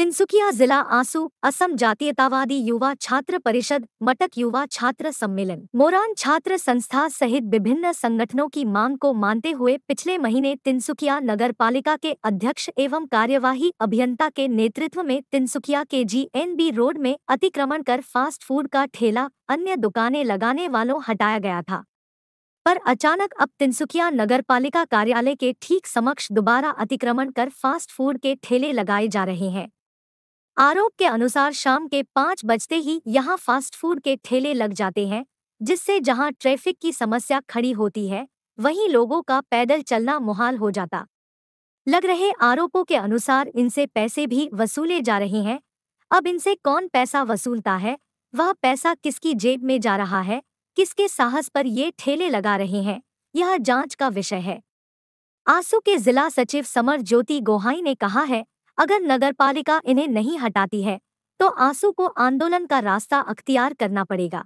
तिनसुकिया जिला आंसू असम जातीयतावादी युवा छात्र परिषद मटक युवा छात्र सम्मेलन मोरान छात्र संस्था सहित विभिन्न संगठनों की मांग को मानते हुए पिछले महीने तिनसुकिया नगर पालिका के अध्यक्ष एवं कार्यवाही अभियंता के नेतृत्व में तिनसुकिया के जीएनबी रोड में अतिक्रमण कर फास्ट फूड का ठेला अन्य दुकानें लगाने वालों हटाया गया था पर अचानक अब तिनसुकिया नगर पालिका कार्यालय के ठीक समक्ष दोबारा अतिक्रमण कर फास्ट फूड के ठेले लगाए जा रहे हैं आरोप के अनुसार शाम के पाँच बजते ही यहाँ फास्ट फूड के ठेले लग जाते हैं जिससे जहाँ ट्रैफिक की समस्या खड़ी होती है वहीं लोगों का पैदल चलना मुहाल हो जाता लग रहे आरोपों के अनुसार इनसे पैसे भी वसूले जा रहे हैं अब इनसे कौन पैसा वसूलता है वह पैसा किसकी जेब में जा रहा है किसके साहस पर ये ठेले लगा रहे हैं यह जांच का विषय है आंसू के जिला सचिव समर ज्योति गोहाई ने कहा है अगर नगरपालिका इन्हें नहीं हटाती है तो आंसू को आंदोलन का रास्ता अख्तियार करना पड़ेगा